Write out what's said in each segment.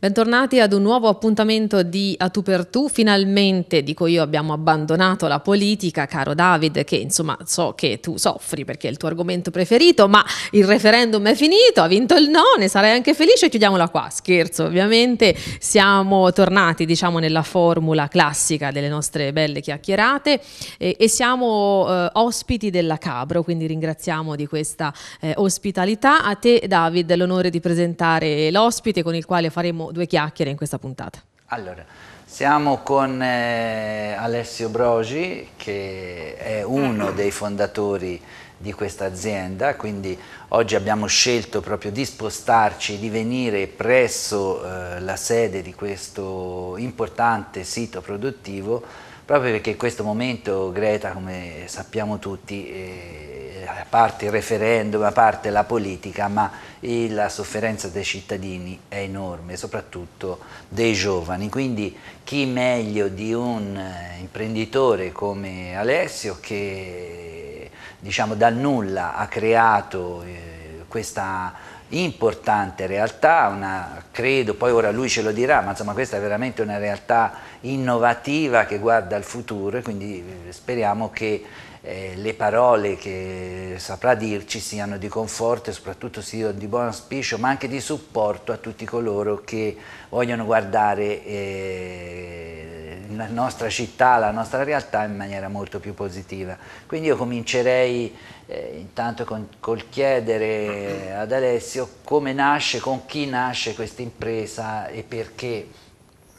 Bentornati ad un nuovo appuntamento di A tu per tu. Finalmente, dico io, abbiamo abbandonato la politica, caro David, che insomma so che tu soffri perché è il tuo argomento preferito, ma il referendum è finito, ha vinto il no, ne sarai anche felice, chiudiamola qua. Scherzo, ovviamente siamo tornati, diciamo, nella formula classica delle nostre belle chiacchierate e, e siamo eh, ospiti della Cabro, quindi ringraziamo di questa eh, ospitalità. A te David l'onore di presentare l'ospite con il quale faremo due chiacchiere in questa puntata. Allora, siamo con eh, Alessio Brogi che è uno dei fondatori di questa azienda, quindi oggi abbiamo scelto proprio di spostarci, di venire presso eh, la sede di questo importante sito produttivo proprio perché in questo momento Greta, come sappiamo tutti, eh, a parte il referendum, a parte la politica, ma la sofferenza dei cittadini è enorme, soprattutto dei giovani. Quindi chi meglio di un eh, imprenditore come Alessio che diciamo, dal nulla ha creato eh, questa importante realtà, una, credo, poi ora lui ce lo dirà, ma insomma questa è veramente una realtà innovativa che guarda al futuro e quindi eh, speriamo che eh, le parole che saprà dirci siano di conforto e soprattutto siano di buon auspicio ma anche di supporto a tutti coloro che vogliono guardare eh, la nostra città, la nostra realtà in maniera molto più positiva. Quindi io comincerei eh, intanto con, col chiedere eh, ad Alessio come nasce, con chi nasce questa impresa e perché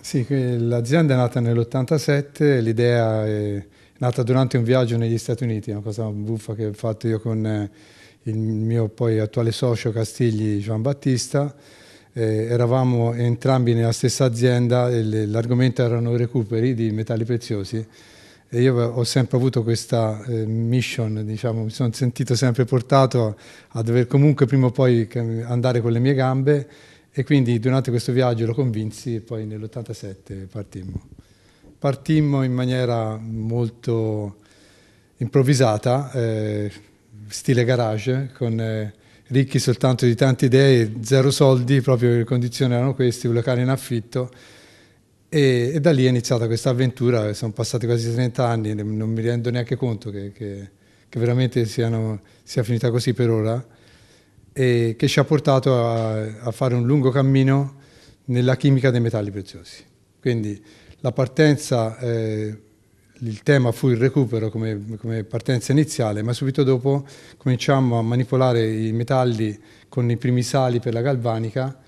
sì, l'azienda è nata nell'87, l'idea è nata durante un viaggio negli Stati Uniti, una cosa buffa che ho fatto io con eh, il mio poi attuale socio Castigli Gian Battista. Eh, eravamo entrambi nella stessa azienda e l'argomento erano recuperi di metalli preziosi e io ho sempre avuto questa eh, mission, diciamo, mi sono sentito sempre portato a dover comunque prima o poi andare con le mie gambe e quindi durante questo viaggio lo convinsi e poi nell'87 partimmo. Partimmo in maniera molto improvvisata, eh, stile garage, con eh, ricchi soltanto di tante idee, zero soldi, proprio le condizioni erano queste, un locale in affitto. E, e da lì è iniziata questa avventura, sono passati quasi 30 anni, non mi rendo neanche conto che, che, che veramente siano, sia finita così per ora e che ci ha portato a, a fare un lungo cammino nella chimica dei metalli preziosi. Quindi la partenza, eh, il tema fu il recupero come, come, partenza iniziale, ma subito dopo cominciamo a manipolare i metalli con i primi sali per la galvanica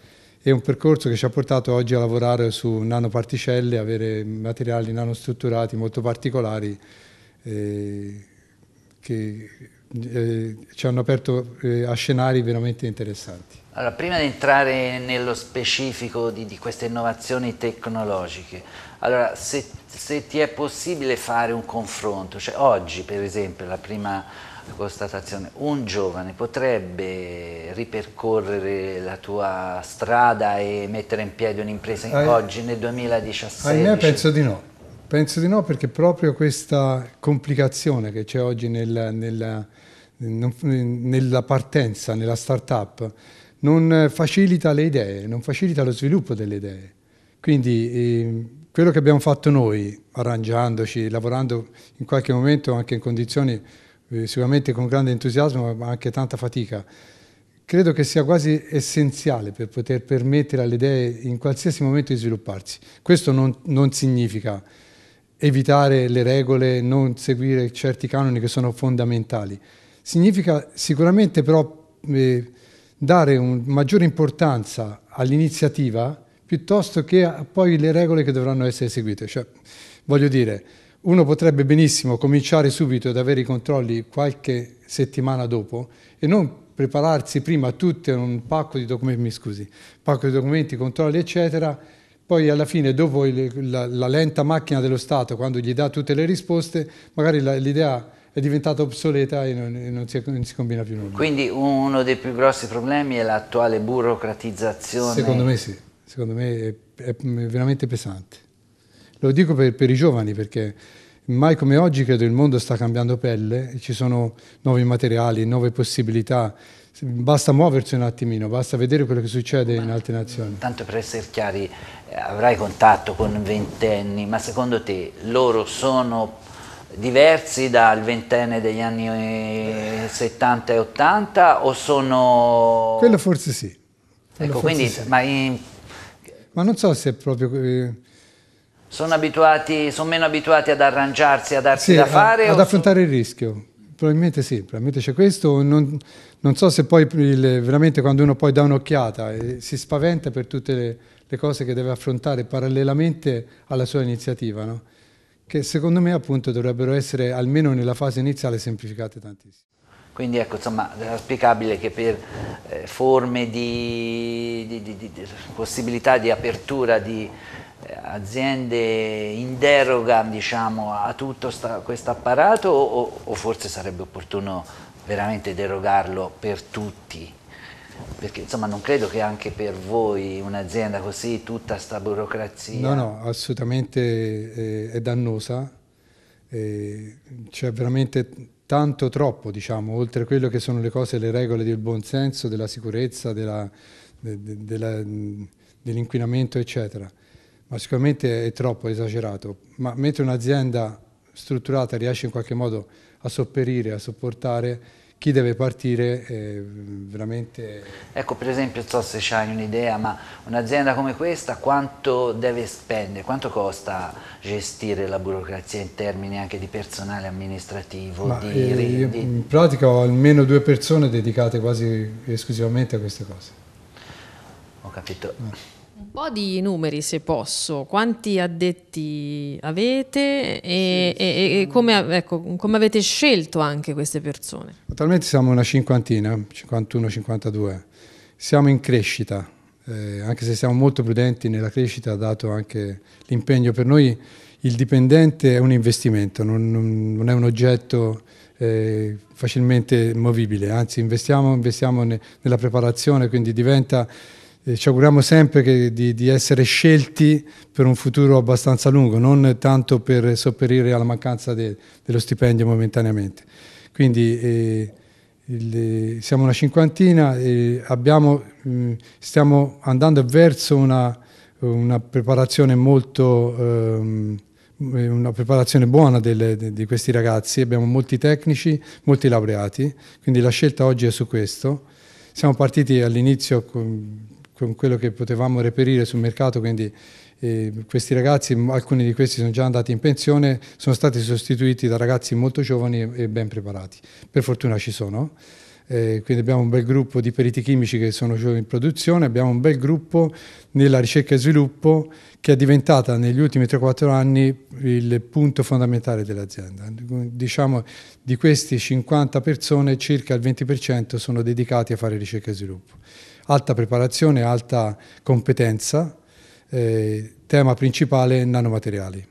è un percorso che ci ha portato oggi a lavorare su nanoparticelle, avere materiali nanostrutturati molto particolari eh, che eh, ci hanno aperto eh, a scenari veramente interessanti. Allora, prima di entrare nello specifico di, di queste innovazioni tecnologiche, allora, se, se, ti è possibile fare un confronto, cioè oggi per esempio la prima constatazione, un giovane potrebbe ripercorrere la tua strada e mettere in piedi un'impresa ah, oggi nel 2017? A me penso di no. Penso di no perché proprio questa complicazione che c'è oggi nel, nel, nella partenza, nella start-up, non facilita le idee, non facilita lo sviluppo delle idee. Quindi ehm, quello che abbiamo fatto noi, arrangiandoci, lavorando in qualche momento anche in condizioni eh, sicuramente con grande entusiasmo, ma anche tanta fatica, credo che sia quasi essenziale per poter permettere alle idee in qualsiasi momento di svilupparsi. Questo non, non significa evitare le regole, non seguire certi canoni che sono fondamentali. Significa sicuramente però eh, dare maggiore importanza all'iniziativa piuttosto che a poi le regole che dovranno essere seguite. Cioè, voglio dire, uno potrebbe benissimo cominciare subito ad avere i controlli qualche settimana dopo e non prepararsi prima tutti a un pacco di documenti, mi scusi, pacco di documenti, controlli, eccetera, poi alla fine, dopo il, la, la, lenta macchina dello Stato, quando gli dà tutte le risposte, magari l'idea è diventata obsoleta e non, e non, si, non si combina più nulla. Quindi uno dei più grossi problemi è l'attuale burocratizzazione? Secondo me sì, secondo me è, è veramente pesante. Lo dico per, per i giovani perché mai come oggi credo il mondo sta cambiando pelle, ci sono nuovi materiali, nuove possibilità, basta muoversi un attimino, basta vedere quello che succede in altre nazioni. Tanto per essere chiari, eh, avrai contatto con ventenni, ma secondo te loro sono diversi dal ventenne degli anni 70 eh, e 80 o sono... Quello forse sì. Quello ecco, forse quindi... Sì. Ma, in... ma, non so se è proprio... Eh, sono, abituati, sono meno abituati ad arrangiarsi, a darsi sì, da fare? ad affrontare sono... il rischio, Probabilmente sì, probabilmente c'è questo, non, non so se poi il, veramente quando uno poi dà un'occhiata eh, si spaventa per tutte le, le, cose che deve affrontare parallelamente alla sua iniziativa, no? che secondo me appunto dovrebbero essere almeno nella fase iniziale semplificate tantissimo. Quindi ecco, insomma, è auspicabile che per eh, forme di, di, di, di, possibilità di apertura di aziende in deroga diciamo, a tutto questo apparato o, o, forse sarebbe opportuno veramente derogarlo per tutti? Perché insomma non credo che anche per voi un'azienda così, tutta sta burocrazia... No, no, assolutamente è, eh, è dannosa, eh, c'è veramente tanto troppo, diciamo, oltre a quello che sono le cose, le regole del buonsenso, della sicurezza, della, de, de, de dell'inquinamento, eccetera ma sicuramente è troppo esagerato. Ma mentre un'azienda strutturata riesce in qualche modo a sopperire, a sopportare, chi deve partire eh, veramente... Ecco, per esempio, so se hai un'idea, ma un'azienda come questa quanto deve spendere, quanto costa gestire la burocrazia in termini anche di personale amministrativo? Ma, di, eh, di... in pratica ho almeno due persone dedicate quasi esclusivamente a queste cose. Ho capito. Eh. Un po' di numeri se posso, quanti addetti avete e, sì, e, e come, ecco, come, avete scelto anche queste persone? Attualmente siamo una cinquantina, 51-52, siamo in crescita, eh, anche se siamo molto prudenti nella crescita dato anche l'impegno per noi il dipendente è un investimento, non, non è un oggetto eh, facilmente movibile, anzi investiamo, investiamo ne, nella preparazione, quindi diventa eh, ci auguriamo sempre che, di, di, essere scelti per un futuro abbastanza lungo, non tanto per sopperire alla mancanza de, dello stipendio momentaneamente. Quindi eh, il, eh, siamo una cinquantina e abbiamo, mh, mm, stiamo andando verso una, una preparazione molto... Ehm, una preparazione buona delle, di questi ragazzi, abbiamo molti tecnici, molti laureati, quindi la scelta oggi è su questo. Siamo partiti all'inizio con quello che potevamo reperire sul mercato, quindi eh, questi ragazzi, alcuni di questi sono già andati in pensione, sono stati sostituiti da ragazzi molto giovani e ben preparati. Per fortuna ci sono. Eh, quindi abbiamo un bel gruppo di periti chimici che sono in produzione, abbiamo un bel gruppo nella ricerca e sviluppo che è diventata negli ultimi 3-4 anni il punto fondamentale dell'azienda. Diciamo di queste 50 persone circa il 20% sono dedicati a fare ricerca e sviluppo alta preparazione, alta competenza, eh, tema principale nanomateriali.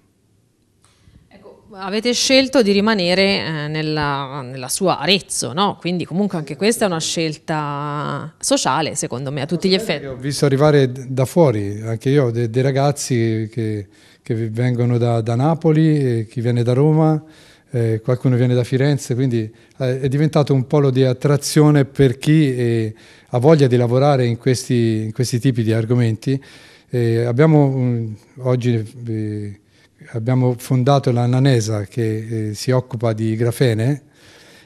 Ecco, avete scelto di rimanere eh, nella, nella, sua Arezzo, no? quindi comunque anche questa è una scelta sociale secondo me a tutti gli effetti. Ho visto arrivare da fuori, anche io, dei de ragazzi che, che vengono da, da Napoli, chi viene da Roma, eh, qualcuno viene da Firenze, quindi eh, è diventato un polo di attrazione per chi eh, ha voglia di lavorare in questi, in questi tipi di argomenti. Eh, abbiamo, mm, oggi eh, abbiamo fondato la Nanesa che eh, si occupa di grafene,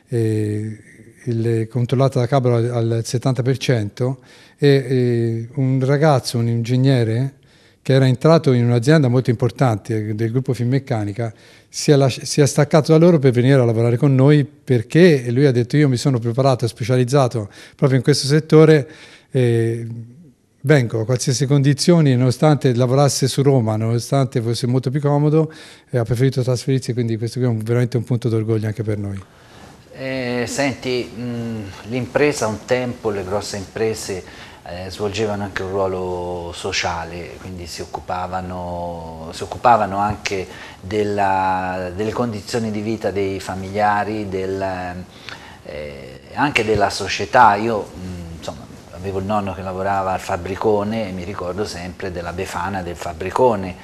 il, controllata da Cabra al 70%, e eh, un ragazzo, un ingegnere, che era entrato in un'azienda molto importante del gruppo Finmeccanica, si è, lasci- si è staccato da loro per venire a lavorare con noi perché lui ha detto io mi sono preparato, specializzato proprio in questo settore, e vengo a qualsiasi condizione, nonostante lavorasse su Roma, nonostante fosse molto più comodo, eh, ha preferito trasferirsi, quindi questo qui è un, veramente un punto d'orgoglio anche per noi. Eh, senti, mh, l'impresa un tempo, le grosse imprese eh, svolgevano anche un ruolo sociale, quindi si occupavano, si occupavano anche della, delle condizioni di vita dei familiari, del, eh, anche della società. Io mh, mm, insomma, avevo il nonno che lavorava al fabbricone e mi ricordo sempre della Befana del fabbricone.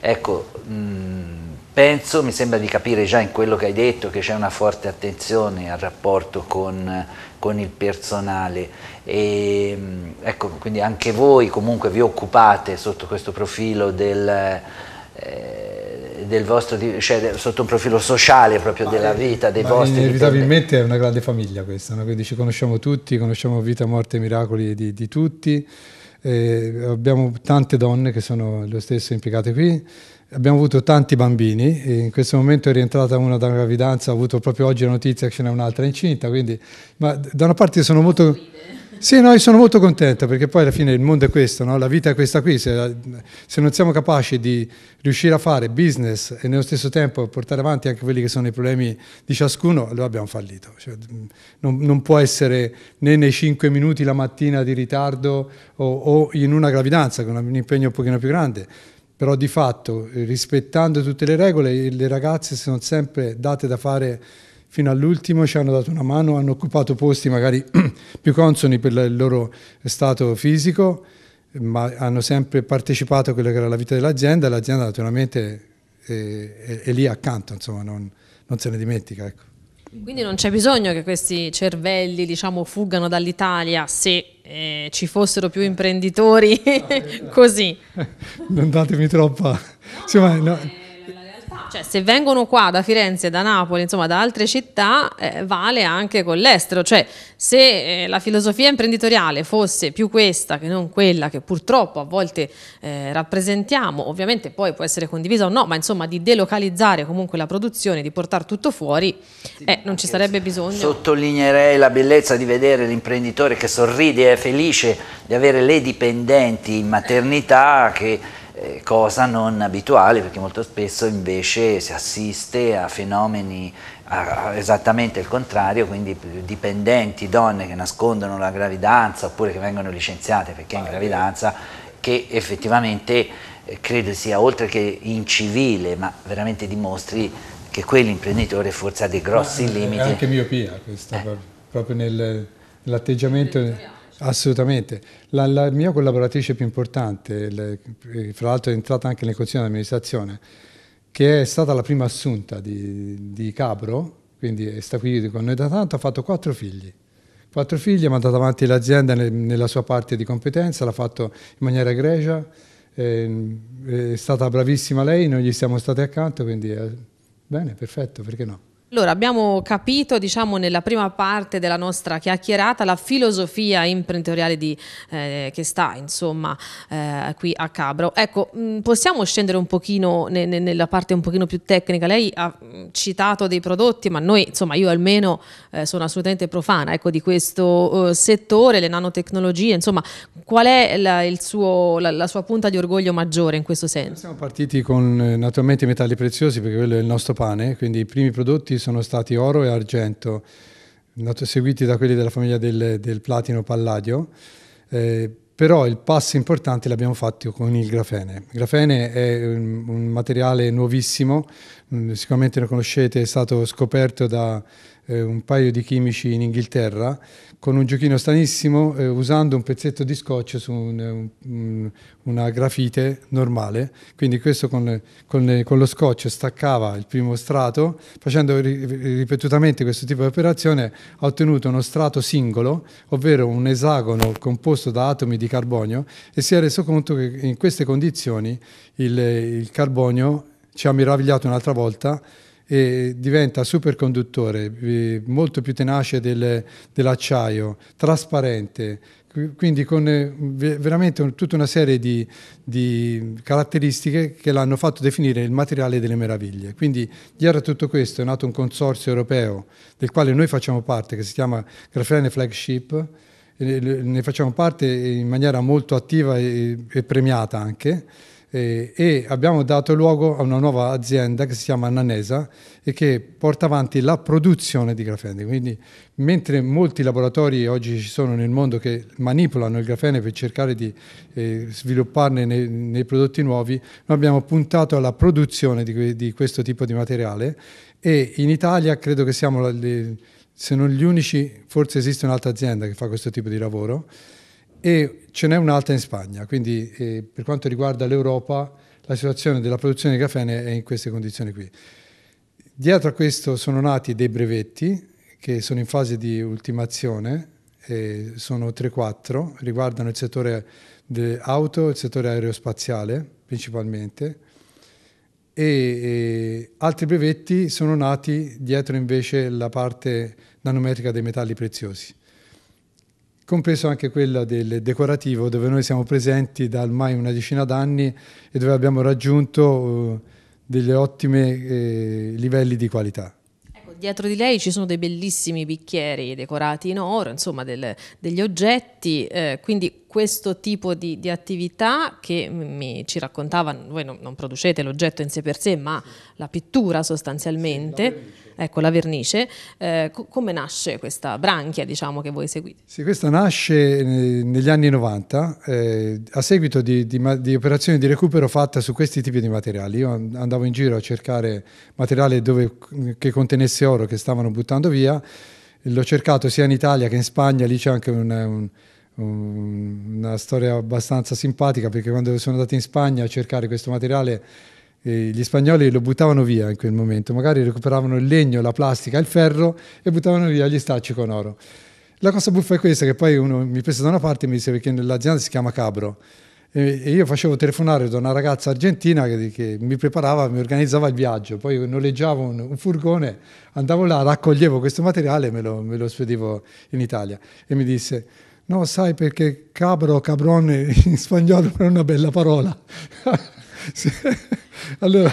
Ecco, mh, mm, Penso, mi sembra di capire già in quello che hai detto, che c'è una forte attenzione al rapporto con, con il personale. E, mm, ecco, quindi anche voi comunque vi occupate sotto questo profilo del... Eh, del vostro, cioè, sotto un profilo sociale proprio ma della vita, dei vostri Inevitabilmente è una grande famiglia questa, no? quindi ci conosciamo tutti, conosciamo vita, morte e miracoli di, di tutti, eh, abbiamo tante donne che sono lo stesso impiegate qui, Abbiamo avuto tanti bambini, in questo momento è rientrata una da gravidanza, ho avuto proprio oggi la notizia che ce n'è un'altra incinta, quindi, ma da una parte sono molto... Sì, no, sono molto contento perché poi alla fine il mondo è questo, no? la vita è questa qui, se, se, non siamo capaci di riuscire a fare business e nello stesso tempo portare avanti anche quelli che sono i problemi di ciascuno, allora abbiamo fallito. Cioè, non, non, può essere né nei 5 minuti la mattina di ritardo o, o in una gravidanza, con un impegno un pochino più grande, però di fatto rispettando tutte le regole le ragazze sono sempre date da fare fino all'ultimo, ci hanno dato una mano, hanno occupato posti magari più consoni per il loro stato fisico, ma hanno sempre partecipato a quella che era la vita dell'azienda e l'azienda naturalmente è, è, è, lì accanto, insomma, non, non se ne dimentica. Ecco. Quindi non c'è bisogno che questi cervelli diciamo, fuggano dall'Italia se eh, ci fossero più imprenditori così. Non datemi troppa... Insomma, no. Cioè, se vengono qua da Firenze, da Napoli, insomma da altre città, eh, vale anche con l'estero. Cioè, se eh, la filosofia imprenditoriale fosse più questa che non quella che purtroppo a volte eh, rappresentiamo, ovviamente poi può essere condivisa o no, ma insomma di delocalizzare comunque la produzione, di portare tutto fuori, eh, non ci sarebbe bisogno. Sottolineerei la bellezza di vedere l'imprenditore che sorride e è felice di avere le dipendenti in maternità che eh, cosa non abituale perché molto spesso invece si assiste a fenomeni esattamente il contrario, quindi dipendenti, donne che nascondono la gravidanza oppure che vengono licenziate perché è in ah, gravidanza, che effettivamente eh, credo sia oltre che incivile, ma veramente dimostri che quell'imprenditore forse ha dei grossi ma, eh, limiti. È anche miopia questa, eh. proprio nel, nell'atteggiamento... Assolutamente. La, la mia collaboratrice più importante, le, eh, fra l'altro è entrata anche nel Consiglio di amministrazione, che è stata la prima assunta di, di Cabro, quindi sta qui con noi da tanto, ha fatto quattro figli. Quattro figli, ha mandato avanti l'azienda nella sua parte di competenza, l'ha fatto in maniera egregia, eh, è stata bravissima lei, noi gli siamo stati accanto, quindi eh, bene, perfetto, perché no? Allora, abbiamo capito, diciamo, nella prima parte della nostra chiacchierata la filosofia imprenditoriale di, eh, che sta, insomma, eh, qui a Cabro. Ecco, mh, mm, possiamo scendere un pochino ne, ne, nella parte un pochino più tecnica. Lei ha mm, citato dei prodotti, ma noi, insomma, io almeno eh, sono assolutamente profana, ecco, di questo eh, settore, le nanotecnologie, insomma, qual è la, suo, la, la, sua punta di orgoglio maggiore in questo senso? Siamo partiti con, eh, naturalmente, i metalli preziosi, perché quello è il nostro pane, quindi i primi prodotti sono stati oro e argento, seguiti da quelli della famiglia del, del platino palladio. Eh, però il passo importante l'abbiamo fatto con il grafene. Il grafene è un, un materiale nuovissimo, mm, sicuramente lo conoscete, è stato scoperto da eh, un paio di chimici in Inghilterra con un giochino stranissimo eh, usando un pezzetto di scotch su un, eh, un, mm, una grafite normale. Quindi questo con, con, eh, con, lo scotch staccava il primo strato, facendo ri, ripetutamente questo tipo di operazione ha ottenuto uno strato singolo, ovvero un esagono composto da atomi di carbonio e si è reso conto che in queste condizioni il, il carbonio ci ha meravigliato un'altra volta e diventa superconduttore, eh, molto più tenace del, dell'acciaio, trasparente, quindi con eh, veramente tutta una serie di, di caratteristiche che l'hanno fatto definire il materiale delle meraviglie. Quindi dietro a tutto questo è nato un consorzio europeo del quale noi facciamo parte, che si chiama Grafene Flagship, ne facciamo parte in maniera molto attiva e, e premiata anche eh, e abbiamo dato luogo a una nuova azienda che si chiama Nanesa e che porta avanti la produzione di grafene. Quindi mentre molti laboratori oggi ci sono nel mondo che manipolano il grafene per cercare di eh, svilupparne nei, nei, prodotti nuovi, noi abbiamo puntato alla produzione di, di questo tipo di materiale e in Italia credo che siamo, se non gli unici, forse esiste un'altra azienda che fa questo tipo di lavoro e ce n'è un'altra in Spagna, quindi eh, per quanto riguarda l'Europa la situazione della produzione di caffè è in queste condizioni qui. Dietro a questo sono nati dei brevetti che sono in fase di ultimazione, eh, sono 3-4, riguardano il settore auto, il settore aerospaziale principalmente, e, e, altri brevetti sono nati dietro invece la parte nanometrica dei metalli preziosi compreso anche quella del decorativo, dove noi siamo presenti da ormai una decina d'anni e dove abbiamo raggiunto eh, degli ottimi eh, livelli di qualità ecco, dietro di lei ci sono dei bellissimi bicchieri decorati in oro, insomma del, degli oggetti, eh, quindi questo tipo di, di attività che mi, ci raccontava, voi non, non producete l'oggetto in sé per sé, ma la pittura sostanzialmente. Sì, ecco, la vernice, eh, come nasce questa branchia diciamo, che voi seguite? Sì, questa nasce eh, negli anni 90 eh, a seguito di, di, di, operazioni di recupero fatte su questi tipi di materiali. Io andavo in giro a cercare materiale dove, che contenesse oro che stavano buttando via, l'ho cercato sia in Italia che in Spagna, lì c'è anche un, un una storia abbastanza simpatica perché quando sono andato in Spagna a cercare questo materiale gli spagnoli lo buttavano via in quel momento, magari recuperavano il legno, la plastica, il ferro e buttavano via gli stacci con oro. La cosa buffa è questa, che poi uno mi prese da una parte e mi diceva che nell'azienda si chiama Cabro. E io facevo telefonare da una ragazza argentina che, che mi preparava, mi organizzava il viaggio, poi noleggiavo un, un furgone, andavo là, raccoglievo questo materiale e me lo, me lo spedivo in Italia. E mi disse, no sai perché cabro, cabrone in spagnolo non è una bella parola. allora,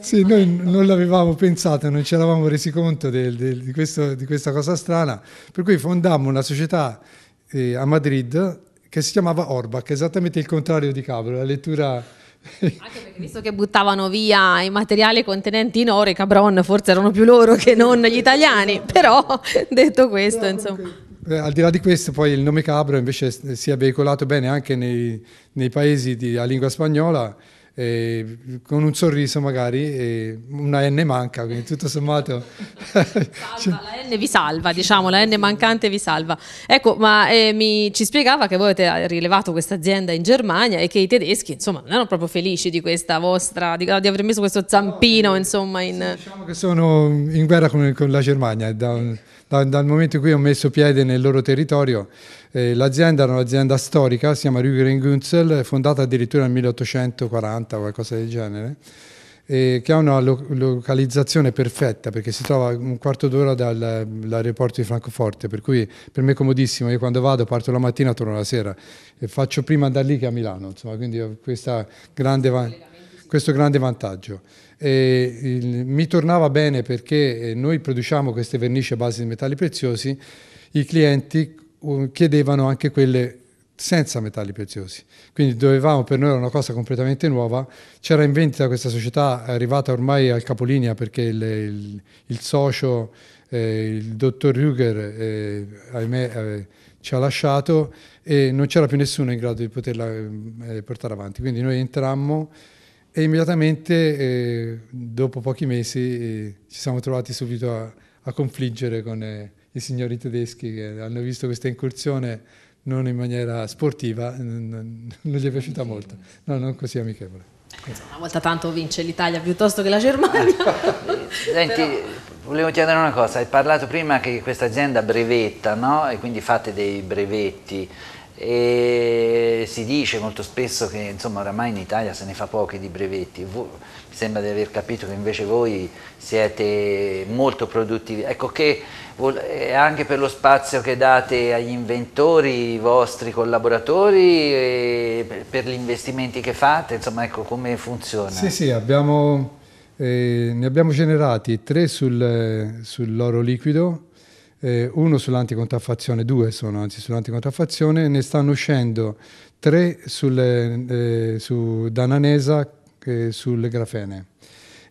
sì, noi non l'avevamo pensato, non ci eravamo resi conto del, del, di, questo, di, questa cosa strana, per cui fondammo una società eh, a Madrid che si chiamava Orbach, esattamente il contrario di Cabro, la lettura... Anche perché visto che buttavano via i materiali contenenti in oro, ore, Cabron forse erano più loro che non gli italiani, però detto questo, però, Comunque, eh, al di là di questo, poi il nome Cabro invece si è veicolato bene anche nei, nei paesi di, a lingua spagnola eh, con un sorriso magari, eh, una N manca, quindi tutto sommato... salva, cioè, la N vi salva, diciamo, la N mancante vi salva. Ecco, ma eh, mi, ci spiegava che voi avete rilevato questa azienda in Germania e che i tedeschi, insomma, non erano proprio felici di questa vostra, di, di aver messo questo zampino, no, eh, insomma, in... Sì, diciamo che sono in guerra con, con la Germania, da un da, dal momento in cui ho messo piede nel loro territorio. Eh, l'azienda era un'azienda storica, si chiama Rüger Günzel, fondata addirittura nel 1840 o qualcosa del genere, e che ha una lo- localizzazione perfetta perché si trova un quarto d'ora dall'aeroporto di Francoforte, per cui per me è comodissimo, io quando vado parto la mattina, torno la sera e faccio prima da lì che a Milano, insomma, quindi ho questa grande questo grande vantaggio. E il, mi tornava bene perché eh, noi produciamo queste vernici a base di metalli preziosi, i clienti uh, chiedevano anche quelle senza metalli preziosi. Quindi dovevamo, per noi era una cosa completamente nuova, c'era in vendita questa società arrivata ormai al capolinea perché il, il, il socio, eh, il dottor Ruger, eh, ahimè, eh, ci ha lasciato e non c'era più nessuno in grado di poterla eh, portare avanti. Quindi noi entrammo e immediatamente, eh, dopo pochi mesi, eh, ci siamo trovati subito a, a confliggere con eh, i signori tedeschi che hanno visto questa incursione non in maniera sportiva, non, gli è piaciuta molto, no, non così amichevole. Una volta tanto vince l'Italia piuttosto che la Germania. Senti, Però... volevo chiedere una cosa, hai parlato prima che questa azienda brevetta, no? E quindi fate dei brevetti e si dice molto spesso che insomma oramai in Italia se ne fa pochi di brevetti, mi sembra di aver capito che invece voi siete molto produttivi, ecco che anche per lo spazio che date agli inventori, i vostri collaboratori, per gli investimenti che fate, insomma ecco come funziona? Sì sì, abbiamo, eh, ne abbiamo generati tre sul, sull'oro liquido, eh, uno sull'anticontraffazione, due sono anzi sull'anticontraffazione, ne stanno uscendo tre sulle, eh, su Dananesa e sulle grafene.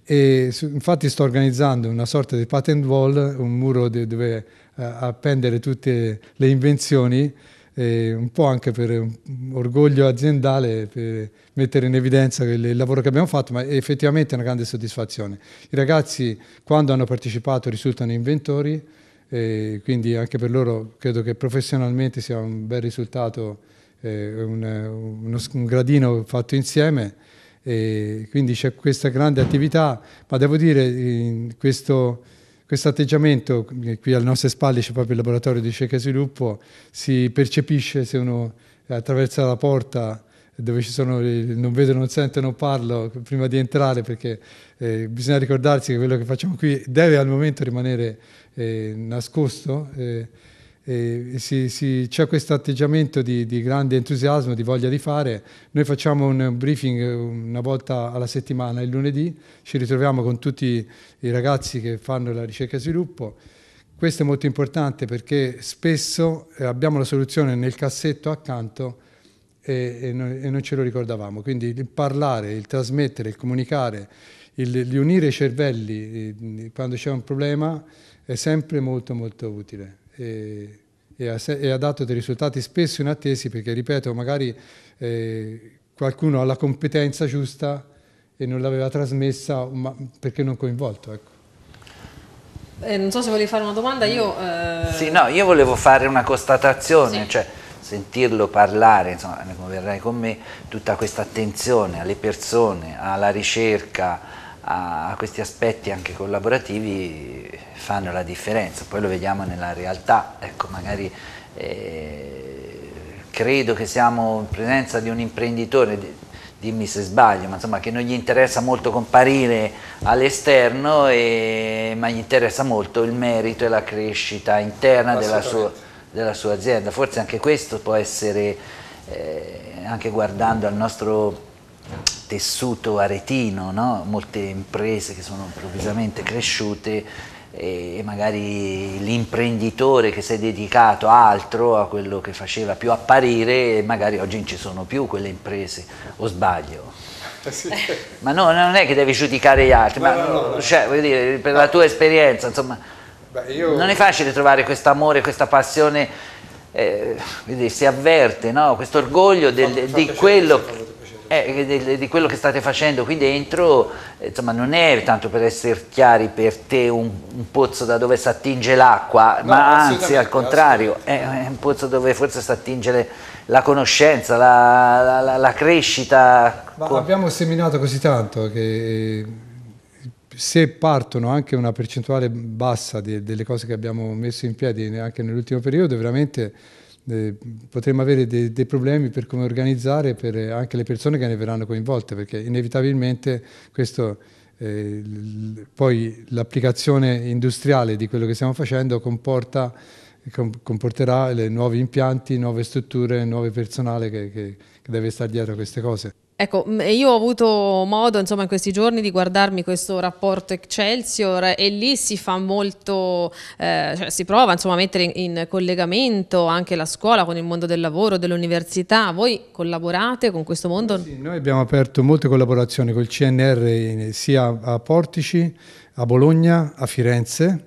E su, infatti sto organizzando una sorta di patent wall, un muro de, dove eh, appendere tutte le invenzioni un po' anche per orgoglio aziendale, per mettere in evidenza il lavoro che abbiamo fatto, ma è effettivamente è una grande soddisfazione. I ragazzi quando hanno partecipato risultano inventori, e quindi anche per loro credo che professionalmente sia un bel risultato, eh, un, uno, un gradino fatto insieme. E quindi c'è questa grande attività, ma devo dire questo, questo atteggiamento, eh, qui alle nostre spalle c'è proprio il laboratorio di ricerca e sviluppo, si percepisce se uno attraversa la porta dove ci sono non vedo, non sento, non parlo prima di entrare perché eh, bisogna ricordarsi che quello che facciamo qui deve al momento rimanere eh, nascosto. Eh, si, si, c'è questo atteggiamento di, di, grande entusiasmo, di voglia di fare. Noi facciamo un briefing una volta alla settimana, il lunedì, ci ritroviamo con tutti i ragazzi che fanno la ricerca e sviluppo. Questo è molto importante perché spesso eh, abbiamo la soluzione nel cassetto accanto e, e, noi, e non ce lo ricordavamo. Quindi il parlare, il trasmettere, il comunicare, il, il riunire i cervelli eh, quando c'è un problema è sempre molto molto utile. E, e ha, dato dei risultati spesso inattesi perché, ripeto, magari eh, qualcuno ha la competenza giusta e non l'aveva trasmessa perché non coinvolto. Ecco. Eh, non so se volevi fare una domanda, io... Eh... Sì, no, io volevo fare una constatazione, sì. cioè sentirlo parlare, insomma, ne converrai con me, tutta questa attenzione alle persone, alla ricerca, a questi aspetti anche collaborativi fanno la differenza, poi lo vediamo nella realtà, ecco magari eh, credo che siamo in presenza di un imprenditore, dimmi se sbaglio, ma insomma che non gli interessa molto comparire all'esterno, eh, ma gli interessa molto il merito e la crescita interna della sua della sua azienda. Forse anche questo può essere, eh, anche guardando al nostro tessuto aretino, no? molte imprese che sono improvvisamente cresciute eh, e magari l'imprenditore che si è dedicato a altro a quello che faceva più apparire magari oggi non ci sono più quelle imprese o sbaglio eh, sì. ma no, non è che devi giudicare gli altri no, ma, no, no, cioè, dire, per la tua esperienza insomma Beh, io... Non è facile trovare questo amore, questa passione, eh, si avverte, no? questo orgoglio del, fate, fate di, quello, eh, di, di, quello, che state facendo qui dentro, eh, insomma non è tanto per essere chiari per te un, un pozzo da dove si attinge l'acqua, no, ma anzi al contrario, è, è, un pozzo dove forse si attinge la conoscenza, la, la, la, la crescita. Ma abbiamo seminato così tanto che se partono anche una percentuale bassa di, delle cose che abbiamo messo in piedi anche nell'ultimo periodo, veramente eh, potremmo avere dei, dei problemi per come organizzare per anche le persone che ne verranno coinvolte, perché inevitabilmente questo eh, poi l'applicazione industriale di quello che stiamo facendo comporta, comporterà nuovi impianti, nuove strutture, nuovo personale che, che, che deve stare dietro a queste cose. Ecco, io ho avuto modo insomma in questi giorni di guardarmi questo rapporto Excelsior e lì si fa molto, eh, cioè, si prova insomma a mettere in, in, collegamento anche la scuola con il mondo del lavoro, dell'università. Voi collaborate con questo mondo? Sì, noi abbiamo aperto molte collaborazioni col CNR sia a Portici, a Bologna, a Firenze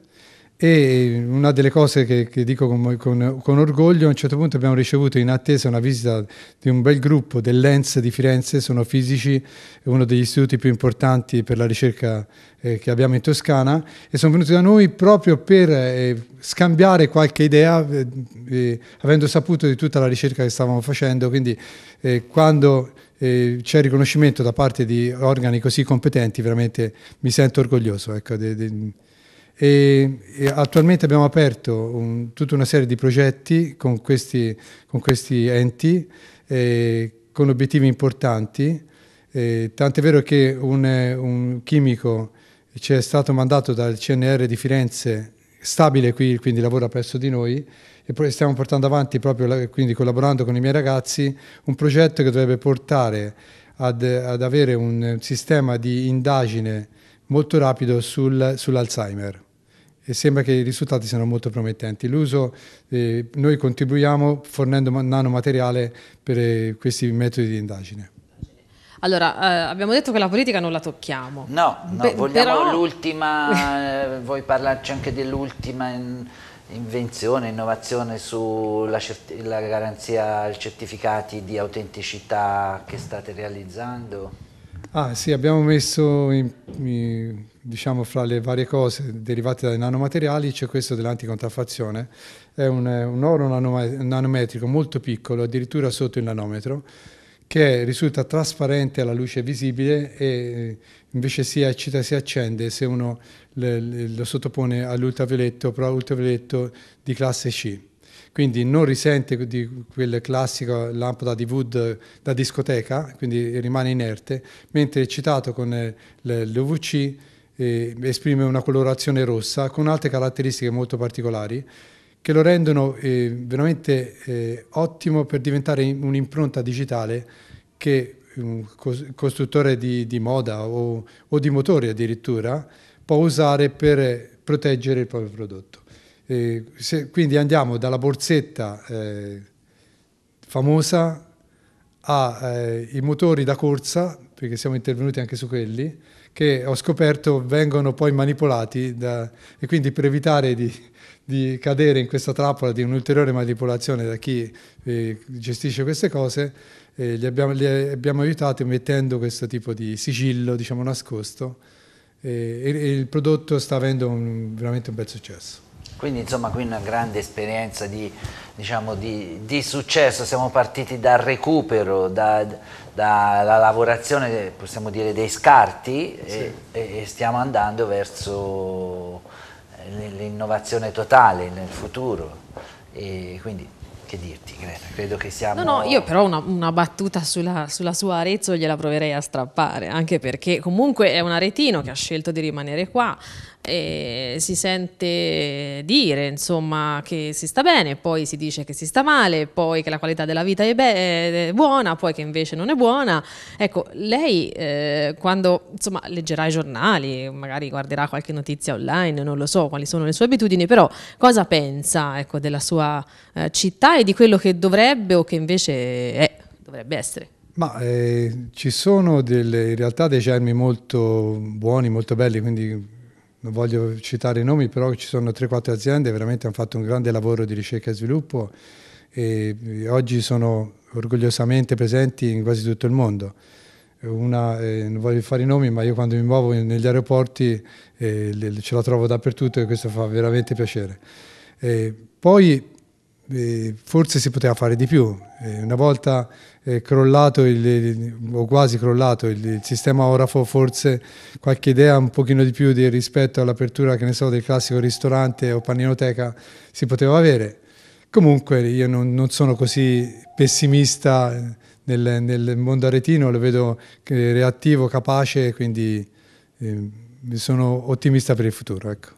e una delle cose che, che dico con, con, con, orgoglio, a un certo punto abbiamo ricevuto in attesa una visita di un bel gruppo dell'ENS di Firenze, sono fisici, uno degli istituti più importanti per la ricerca eh, che abbiamo in Toscana, e sono venuti da noi proprio per eh, scambiare qualche idea, eh, eh avendo saputo di tutta la ricerca che stavamo facendo. Quindi eh, quando eh, c'è riconoscimento da parte di organi così competenti, veramente mi sento orgoglioso. Ecco, de, de, e, e attualmente abbiamo aperto un, tutta una serie di progetti con questi, con questi enti, eh, con obiettivi importanti, eh, tant'è vero che un, un chimico ci è stato mandato dal CNR di Firenze, stabile qui, quindi lavora presso di noi, e poi stiamo portando avanti, proprio quindi collaborando con i miei ragazzi, un progetto che dovrebbe portare ad, ad avere un sistema di indagine molto rapido sul, sull'Alzheimer e sembra che i risultati siano molto promettenti. L'uso, eh, noi contribuiamo fornendo nanomateriale per eh, questi metodi di indagine. Allora, eh, abbiamo detto che la politica non la tocchiamo. No, no Beh, vogliamo però... l'ultima, eh, vuoi parlarci anche dell'ultima in, invenzione, innovazione sulla la garanzia i certificati di autenticità che state realizzando? Ah sì, abbiamo messo in, diciamo fra le varie cose derivate dai nanomateriali c'è questo dell'anticontraffazione, è un, un oro nanometrico molto piccolo, addirittura sotto il nanometro, che risulta trasparente alla luce visibile e eh, invece si eccita, si accende se uno lo sottopone all'ultravioletto, però ultravioletto di classe C quindi non risente di quel classico lampada di Wood da discoteca, quindi rimane inerte, mentre eccitato con eh, l'UVC eh, esprime una colorazione rossa con altre caratteristiche molto particolari che lo rendono eh, veramente eh, ottimo per diventare un'impronta digitale che un costruttore di, di moda o, o di motori addirittura può usare per proteggere il proprio prodotto. E se, quindi andiamo dalla borsetta eh, famosa ai eh, motori da corsa, perché siamo intervenuti anche su quelli, che ho scoperto vengono poi manipolati da, e quindi per evitare di, di, cadere in questa trappola di un'ulteriore manipolazione da chi eh, gestisce queste cose, eh, li, abbiamo, li abbiamo aiutati mettendo questo tipo di sigillo diciamo, nascosto eh, e, e, il prodotto sta avendo un, veramente un bel successo. Quindi insomma qui una grande esperienza di, diciamo, di, di successo, siamo partiti dal recupero, da, dalla lavorazione possiamo dire, dei scarti sì. e, e stiamo andando verso l'innovazione totale nel futuro. E quindi che dirti, credo, credo che siamo... No, no, io però una, una battuta sulla, sulla, sua Arezzo gliela proverei a strappare, anche perché comunque è un aretino che ha scelto di rimanere qua, e si sente dire insomma che si sta bene, poi si dice che si sta male, poi che la qualità della vita è, be- è buona, poi che invece non è buona. Ecco, lei eh, quando insomma leggerà i giornali, magari guarderà qualche notizia online, non lo so quali sono le sue abitudini, però cosa pensa ecco, della sua eh, città e di quello che dovrebbe o che invece è, dovrebbe essere? Ma eh, ci sono delle, in realtà dei germi molto buoni, molto belli, quindi non voglio citare i nomi, però ci sono 3-4 aziende che veramente hanno fatto un grande lavoro di ricerca e sviluppo e oggi sono orgogliosamente presenti in quasi tutto il mondo. Una, eh, non voglio fare i nomi, ma io quando mi muovo negli aeroporti eh, ce la trovo dappertutto e questo fa veramente piacere. Eh, poi eh, forse si poteva fare di più. Eh, una volta eh, crollato il, il, o quasi crollato il, il, sistema Orafo, forse qualche idea un pochino di più di, rispetto all'apertura che ne so del classico ristorante o paninoteca si poteva avere. Comunque io non, non sono così pessimista nel, nel, mondo aretino, lo vedo eh, reattivo, capace, quindi eh, sono ottimista per il futuro. Ecco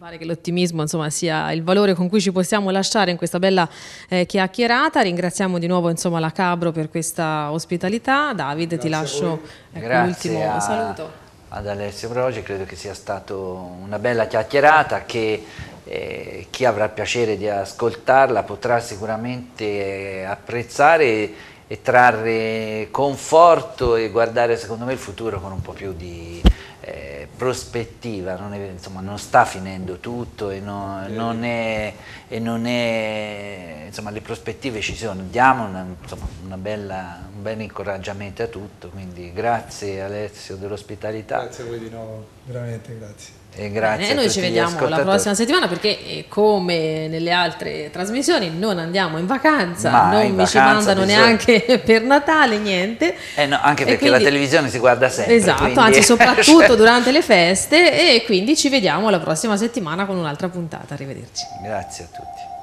pare che l'ottimismo insomma, sia il valore con cui ci possiamo lasciare in questa bella eh, chiacchierata. Ringraziamo di nuovo insomma, la Cabro per questa ospitalità. Davide, ti lascio ecco, l'ultimo saluto. Ad Alessio Brogi, credo che sia stata una bella chiacchierata che eh, chi avrà piacere di ascoltarla potrà sicuramente eh, apprezzare e trarre conforto e guardare secondo me il futuro con un po' più di... Eh, prospettiva, non, è, insomma, non sta finendo tutto e, no, eh. non è, e, non è, insomma, le prospettive ci sono, diamo una, insomma, una bella, un bel incoraggiamento a tutto, quindi grazie Alessio dell'ospitalità. Grazie a voi di nuovo, veramente grazie. E grazie. a noi ci vediamo la prossima settimana perché eh, come nelle altre trasmissioni non andiamo in vacanza, Ma non in mi vacanza ci mandano bisogna... neanche per Natale, niente. Eh no, anche perché quindi... la televisione si guarda sempre. Esatto, quindi... anzi soprattutto durante le feste e quindi ci vediamo la prossima settimana con un'altra puntata. Arrivederci. Grazie a tutti.